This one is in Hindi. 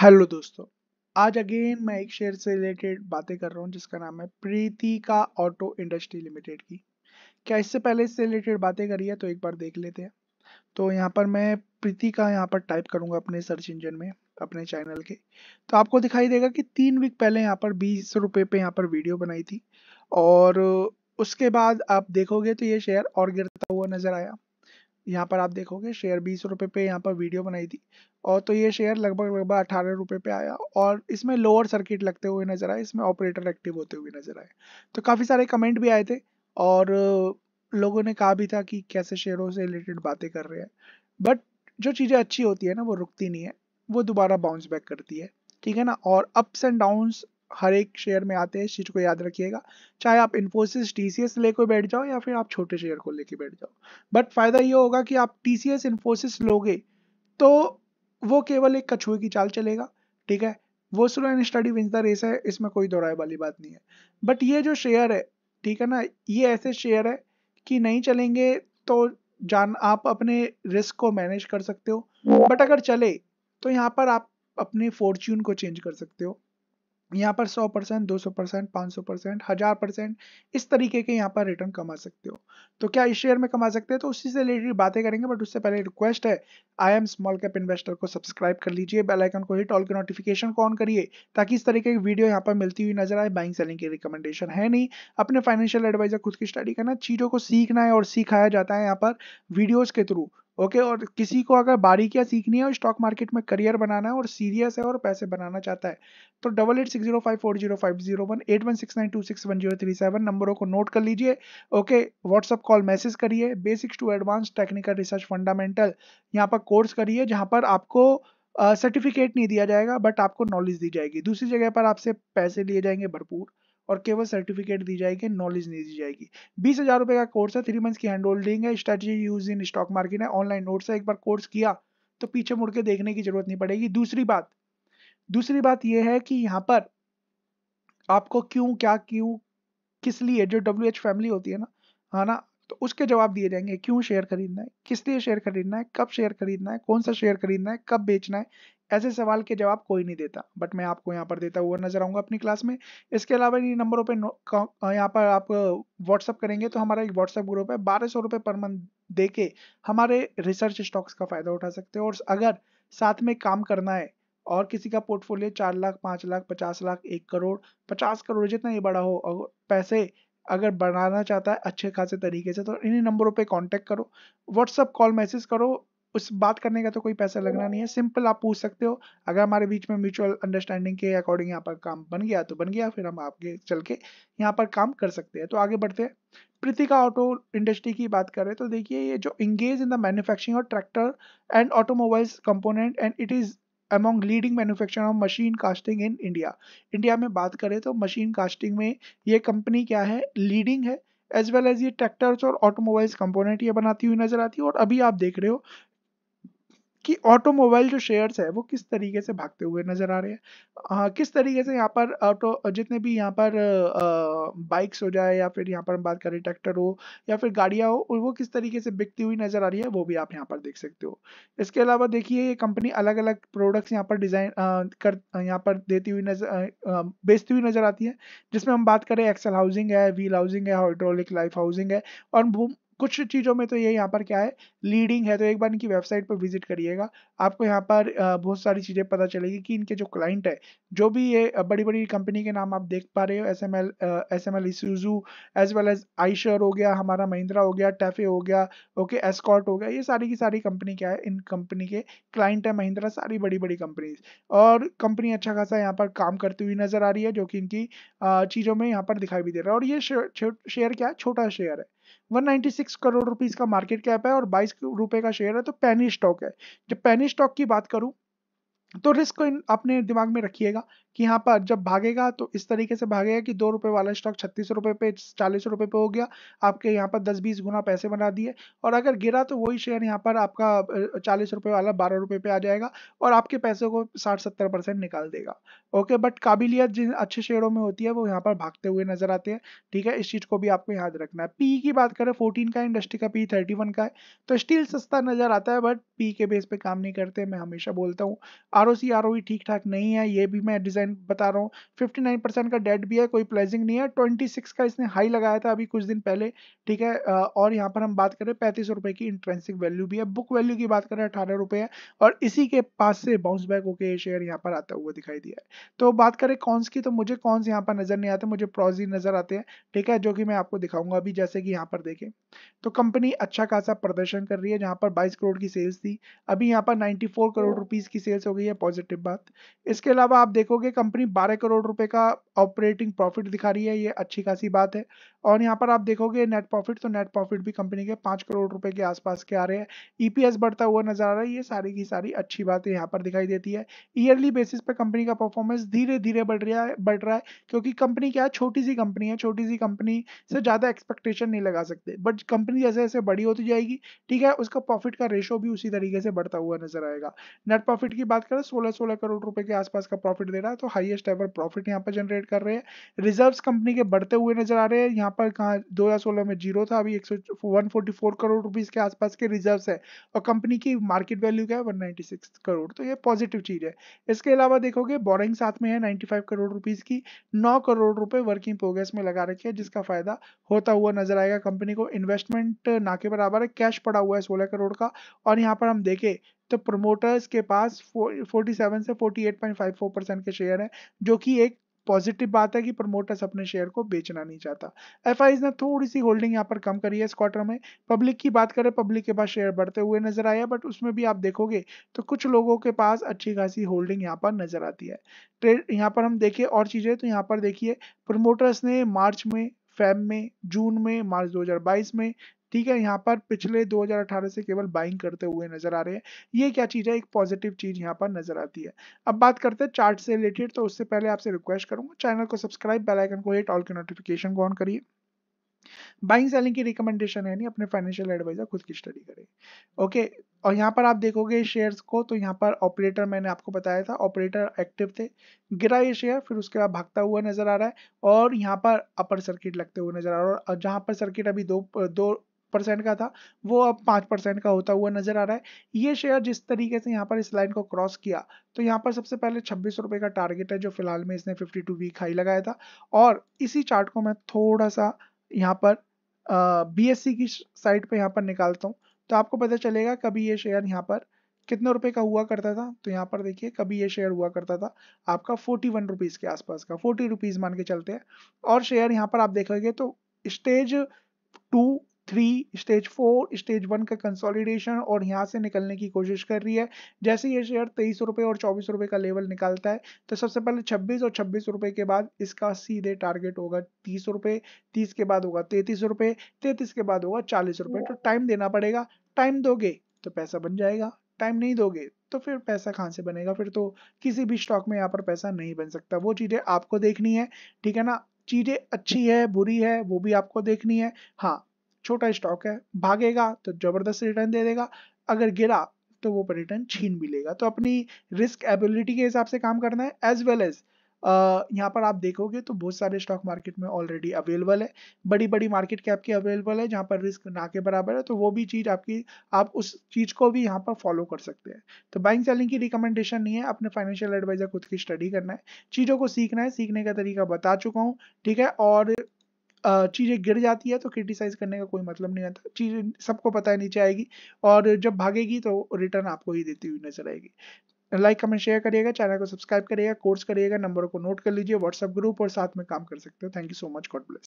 हेलो दोस्तों आज अगेन मैं एक शेयर से रिलेटेड बातें कर रहा हूँ जिसका नाम है प्रीति का ऑटो इंडस्ट्री लिमिटेड की क्या इससे पहले इससे रिलेटेड बातें करी है तो एक बार देख लेते हैं तो यहाँ पर मैं प्रीति का यहाँ पर टाइप करूँगा अपने सर्च इंजन में अपने चैनल के तो आपको दिखाई देगा कि तीन वीक पहले यहाँ पर बीस रुपये पे यहाँ पर वीडियो बनाई थी और उसके बाद आप देखोगे तो ये शेयर और गिरता हुआ नजर आया यहाँ पर आप देखोगे शेयर बीस रुपये पे यहाँ पर वीडियो बनाई थी और तो ये शेयर लगभग लगभग अठारह रुपये पे आया और इसमें लोअर सर्किट लगते हुए नजर आए इसमें ऑपरेटर एक्टिव होते हुए नजर आए तो काफ़ी सारे कमेंट भी आए थे और लोगों ने कहा भी था कि कैसे शेयरों से रिलेटेड बातें कर रहे हैं बट जो चीज़ें अच्छी होती है ना वो रुकती नहीं है वो दोबारा बाउंस बैक करती है ठीक है ना और अप्स एंड डाउन्स हर एक शेयर में आते हैं इस चीज़ को याद रखिएगा चाहे आप इन्फोसिस टी सी एस लेकर बैठ जाओ या फिर आप छोटे शेयर को लेके बैठ जाओ बट फायदा ये होगा कि आप टी सी एस इन्फोसिस लोगे तो वो केवल एक कछुए की चाल चलेगा ठीक है वो slow and study wins the race है इसमें कोई दोहराए वाली बात नहीं है बट ये जो शेयर है ठीक है ना ये ऐसे शेयर है कि नहीं चलेंगे तो जान आप अपने रिस्क को मैनेज कर सकते हो बट अगर चले तो यहाँ पर आप अपने फॉर्च्यून को चेंज कर सकते हो यहाँ पर 100 परसेंट दो परसेंट पाँच परसेंट हजार परसेंट इस तरीके के यहाँ पर रिटर्न कमा सकते हो तो क्या इस शेयर में कमा सकते हैं तो उसी से रिलेटेड बातें करेंगे बट उससे पहले रिक्वेस्ट है I am small cap investor को सब्सक्राइब कर लीजिए बेल आइकन को हिट ऑल के नोटिफिकेशन को ऑन करिए ताकि इस तरीके की वीडियो यहाँ पर मिलती हुई नजर आए बाइंग सेलिंग की रिकमेंडेशन है नहीं अपने फाइनेंशियल एडवाइजर खुद की स्टडी करना चीज़ों को सीखना है और सिखाया जाता है यहाँ पर वीडियोज के थ्रू ओके और किसी को अगर बारीकियाँ सीखनी है और स्टॉक मार्केट में करियर बनाना है और सीरियस है और पैसे बनाना चाहता है तो double eight six zero five four zero five zero one eight one six nine two six one zero three seven नंबरों को नोट कर लीजिए ओके व्हाट्सअप कॉल मैसेज करिए basics to advance technical research fundamental यहाँ पर कोर्स करिए जहाँ पर आपको सर्टिफिकेट uh, नहीं दिया जाएगा बट आपको नॉलेज दी जाएगी दूसरी जगह पर आपसे पैसे लिए जाएंगे भरपूर और केवल सर्टिफिकेट दी जाएगी नॉलेज नहीं दी जाएगी बीस हजार रुपए का कोर्स है थ्री मंथ्स की हैंड होल्डिंग है strategy use in stock market है ऑनलाइन नोट्स है एक बार कोर्स किया तो पीछे मुड़ के देखने की जरूरत नहीं पड़ेगी दूसरी बात दूसरी बात यह है कि यहाँ पर आपको क्यों क्या क्यों किस लिए जो डब्ल्यू एच फैमिली होती है ना है हाँ ना तो उसके जवाब दिए जाएंगे क्यों शेयर खरीदना है किस लिए शेयर खरीदना है कब शेयर खरीदना है कौन सा शेयर खरीदना है कब बेचना है ऐसे सवाल के जवाब कोई नहीं देता बट मैं आपको यहाँ पर देता हुआ नजर आऊंगा अपनी क्लास में इसके अलावा इन नंबरों पर यहाँ पर आप व्हाट्सअप करेंगे तो हमारा एक व्हाट्सअप ग्रुप है बारह सौ रुपये पर मंथ दे के हमारे रिसर्च स्टॉक्स का फायदा उठा सकते हो और अगर साथ में काम करना है और किसी का पोर्टफोलियो चार लाख पाँच लाख पचास लाख एक करोड़ पचास करोड़ जितना ही बड़ा हो और पैसे अगर बढ़ाना चाहता है अच्छे खासे तरीके से तो इन्हीं नंबरों पे कांटेक्ट करो व्हाट्सअप कॉल मैसेज करो उस बात करने का तो कोई पैसा लगना नहीं है सिंपल आप पूछ सकते हो अगर हमारे बीच में म्यूचुअल अंडरस्टैंडिंग के अकॉर्डिंग यहाँ पर काम बन गया तो बन गया फिर हम आपके चल के यहाँ पर काम कर सकते हैं तो आगे बढ़ते हैं प्रीतिका ऑटो इंडस्ट्री की बात करें तो देखिए ये जो इंगेज इन द मैन्युफैक्चरिंग और tractor and automobiles component and it is among leading manufacture of machine casting in India India में बात करें तो मशीन कास्टिंग में ये कंपनी क्या है लीडिंग है एज वेल एज ये ट्रैक्टर्स और ऑटोमोबाइल्स कंपोनेंट ये बनाती हुई नजर आती है और अभी आप देख रहे हो कि ऑटोमोबाइल जो शेयर्स है वो किस तरीके से भागते हुए नजर आ रहे हैं हाँ, किस तरीके से यहाँ पर ऑटो जितने भी यहाँ पर बाइक्स हो जाए या फिर यहाँ पर हम बात करें ट्रैक्टर हो या फिर गाड़ियाँ हो वो किस तरीके से बिकती हुई नजर आ रही है वो भी आप यहाँ पर देख सकते हो इसके अलावा देखिए ये कंपनी अलग अलग प्रोडक्ट्स यहाँ पर डिजाइन कर यहाँ पर देती हुई नजर बेचती हुई नजर आती है जिसमें हम बात करें एक्सल हाउसिंग है व्हील हाउसिंग है हाइड्रोलिक लाइफ हाउसिंग है और कुछ चीज़ों में तो ये यहाँ पर क्या है लीडिंग है तो एक बार इनकी वेबसाइट पर विजिट करिएगा आपको यहाँ पर बहुत सारी चीज़ें पता चलेगी कि इनके जो क्लाइंट है जो भी ये बड़ी बड़ी कंपनी के नाम आप देख पा रहे हो S M L S M L Isuzu as well as Eicher हो गया हमारा महिंद्रा हो गया टैफे हो गया ओके एस्कॉट हो गया ये सारी की सारी कंपनी क्या है इन कंपनी के क्लाइंट है महिंद्रा सारी बड़ी बड़ी कंपनीज और कंपनी अच्छा खासा यहाँ पर काम करती हुई नज़र आ रही है जो कि इनकी चीज़ों में यहाँ पर दिखाई भी दे रहा है और ये शेयर क्या है छोटा शेयर है 196 करोड़ रुपीस का मार्केट कैप है और बाईस रुपए का शेयर है तो पैनी स्टॉक है जब पैनी स्टॉक की बात करूं तो रिस्क को इन अपने दिमाग में रखिएगा कि यहाँ पर जब भागेगा तो इस तरीके से भागेगा कि दो रुपये वाला स्टॉक छत्तीस रुपये पे चालीस रुपये पे हो गया आपके यहाँ पर दस बीस गुना पैसे बना दिए और अगर गिरा तो वही शेयर यहाँ पर आपका चालीस रुपये वाला बारह रुपये पे आ जाएगा और आपके पैसे को साठ सत्तर परसेंट निकाल देगा ओके बट काबिलियत जिन अच्छे शेयरों में होती है वो यहाँ पर भागते हुए नजर आते हैं ठीक है इस चीज़ को भी आपको याद रखना है पी की बात करें फोर्टीन का इंडस्ट्री का पी थर्टी का है तो स्टील सस्ता नजर आता है बट पी के बेस पे काम नहीं करते मैं हमेशा बोलता हूँ R O C R O e ठीक ठाक नहीं है ये भी मैं डिज़ाइन बता रहा हूँ फिफ्टी नाइन परसेंट का डेट भी है कोई प्लेजिंग नहीं है ट्वेंटी सिक्स का इसने हाई लगाया था अभी कुछ दिन पहले ठीक है और यहाँ पर हम बात करें पैंतीस रुपये की इंट्रेंसिक वैल्यू भी है बुक वैल्यू की बात करें अठारह रुपये है और इसी के पास से बाउंस बैक होकर ये शेयर यहाँ पर आता हुआ दिखाई दिया है तो बात करें कॉन्स की तो मुझे कॉन्स यहाँ पर नज़र नहीं आते मुझे प्रॉजी नज़र आते हैं ठीक है जो कि मैं आपको दिखाऊंगा अभी जैसे कि यहाँ पर देखें तो कंपनी अच्छा खासा प्रदर्शन कर रही है जहाँ पर बाईस करोड़ की सेल्स थी अभी यहाँ पर नाइन्टी करोड़ रुपीज़ की सेल्स हो गई है है पॉजिटिव बात इसके अलावा आप देखोगे कंपनी 12 करोड़ रुपए का ऑपरेटिंग प्रॉफिट दिखा रही है ये अच्छी खासी बात है और यहाँ पर आप देखोगे नेट प्रॉफिट तो नेट प्रॉफिट भी कंपनी के पाँच करोड़ रुपए के आसपास के आ रहे हैं ईपीएस e बढ़ता हुआ नजर आ रहा है ये सारी की सारी अच्छी बातें यहाँ पर दिखाई देती है ईयरली बेसिस पर कंपनी का परफॉर्मेंस धीरे धीरे बढ़ रहा है बढ़ रहा है क्योंकि कंपनी क्या है छोटी सी कंपनी है छोटी सी कंपनी से ज़्यादा एक्सपेक्टेशन नहीं लगा सकते बट कंपनी जैसे जैसे बड़ी होती जाएगी ठीक है उसका प्रॉफिट का रेशो भी उसी तरीके से बढ़ता हुआ नजर आएगा नेट प्रॉफिट की बात करें रहा है सोलह सोलह करोड़ रुपए के आसपास का प्रॉफिट दे रहा है तो हाईएस्ट एवर प्रॉफिट यहाँ पर जनरेट कर रहे हैं रिजर्व कंपनी के बढ़ते हुए नजर आ रहे हैं यहाँ पर कहा दो में जीरो था अभी एक करोड़ रुपीज के आसपास के रिजर्व है और कंपनी की मार्केट वैल्यू क्या है वन करोड़ तो ये पॉजिटिव चीज है इसके अलावा देखोगे बोरिंग साथ में है नाइन्टी करोड़ रुपीज की नौ करोड़ रुपए वर्किंग प्रोग्रेस में लगा रखी है जिसका फायदा होता हुआ नजर आएगा कंपनी को इन्वेस्टमेंट ना के बराबर है कैश पड़ा हुआ है सोलह करोड़ का और यहाँ पर हम देखें तो प्रमोटर्स के पास 47 से 48.54 परसेंट के शेयर हैं जो कि एक पॉजिटिव बात है कि प्रमोटर्स अपने शेयर को बेचना नहीं चाहता एफ ने थोड़ी सी होल्डिंग यहाँ पर कम करी है इस क्वार्टर में पब्लिक की बात करें पब्लिक के पास शेयर बढ़ते हुए नजर आया बट उसमें भी आप देखोगे तो कुछ लोगों के पास अच्छी खासी होल्डिंग यहाँ पर नजर आती है ट्रेड यहाँ पर हम देखें और चीज़ें तो यहाँ पर देखिए प्रमोटर्स ने मार्च में फेब में जून में मार्च 2022 में ठीक है यहाँ पर पिछले 2018 से केवल बाइंग करते हुए नजर आ रहे हैं ये क्या चीज है एक पॉजिटिव चीज यहाँ पर नजर आती है अब बात करते हैं चार्ट से रिलेटेड तो उससे पहले आपसे रिक्वेस्ट करूंगा चैनल को सब्सक्राइब बेलाइकन को हिट ऑल के नोटिफिकेशन को ऑन करिए बाइंग सेलिंग की रिकमेंडेशन है नहीं अपने फाइनेंशियल एडवाइजर खुद की स्टडी करें ओके और यहाँ पर आप देखोगे शेयर्स को तो यहाँ पर ऑपरेटर मैंने आपको बताया था ऑपरेटर एक्टिव थे गिरा ये शेयर फिर उसके बाद भागता हुआ नजर आ रहा है और यहाँ पर अपर सर्किट लगते हुए नजर आ रहा है और जहाँ पर सर्किट अभी दो दो परसेंट का था वो अब पांच परसेंट का होता हुआ नजर आ रहा है ये शेयर जिस तरीके से यहाँ पर इस लाइन को क्रॉस किया तो यहाँ पर सबसे पहले छब्बीस रुपए का टारगेट है जो फिलहाल में इसने फिफ्टी टू वीक हाई लगाया था और इसी चार्ट को मैं थोड़ा सा यहाँ पर बी एस सी की साइड पर यहाँ पर निकालता हूँ तो आपको पता चलेगा कभी ये शेयर यहाँ पर कितने रुपए का हुआ करता था तो यहाँ पर देखिए कभी ये शेयर हुआ करता था आपका फोर्टी वन रुपीज़ के आसपास का फोर्टी रुपीज़ मान के चलते हैं और शेयर यहाँ पर आप देखोगे तो stage two three stage four stage one का कंसोलिडेशन और यहाँ से निकलने की कोशिश कर रही है जैसे ये शेयर तेईस रुपये और चौबीस रुपये का लेवल निकालता है तो सबसे पहले छब्बीस और छब्बीस रुपये के बाद इसका सीधे टारगेट होगा तीस रुपये तीस के बाद होगा तैतीस रुपये तैतीस के बाद होगा चालीस रुपये तो टाइम देना पड़ेगा टाइम दोगे तो पैसा बन जाएगा टाइम नहीं दोगे तो फिर पैसा कहाँ से बनेगा फिर तो किसी भी स्टॉक में यहाँ पर पैसा नहीं बन सकता वो चीज़ें आपको देखनी है ठीक है ना चीज़ें अच्छी है बुरी है वो भी आपको देखनी है हाँ छोटा स्टॉक है भागेगा तो जबरदस्त रिटर्न दे देगा अगर गिरा तो वो रिटर्न छीन भी लेगा तो अपनी रिस्क एबिलिटी के हिसाब से काम करना है एज वेल एज यहाँ पर आप देखोगे तो बहुत सारे स्टॉक मार्केट में ऑलरेडी अवेलेबल है बड़ी बड़ी मार्केट कैप की अवेलेबल है जहाँ पर रिस्क ना के बराबर है तो वो भी चीज़ आपकी आप उस चीज़ को भी यहाँ पर फॉलो कर सकते हैं तो बाइंग सेलिंग की रिकमेंडेशन नहीं है अपने फाइनेंशियल एडवाइजर खुद की स्टडी करना है चीज़ों को सीखना है सीखने का तरीका बता चुका हूँ ठीक है और चीज़ें गिर जाती है तो क्रिटिसाइज करने का कोई मतलब नहीं आता चीज़ें सबको पता है नीचे आएगी और जब भागेगी तो रिटर्न आपको ही देती हुई नजर आएगी लाइक कमेंट शेयर करिएगा चैनल को सब्सक्राइब करिएगा कोर्स करिएगा नंबर को नोट कर लीजिए व्हाट्सअप ग्रुप और साथ में काम कर सकते हो thank you so much God bless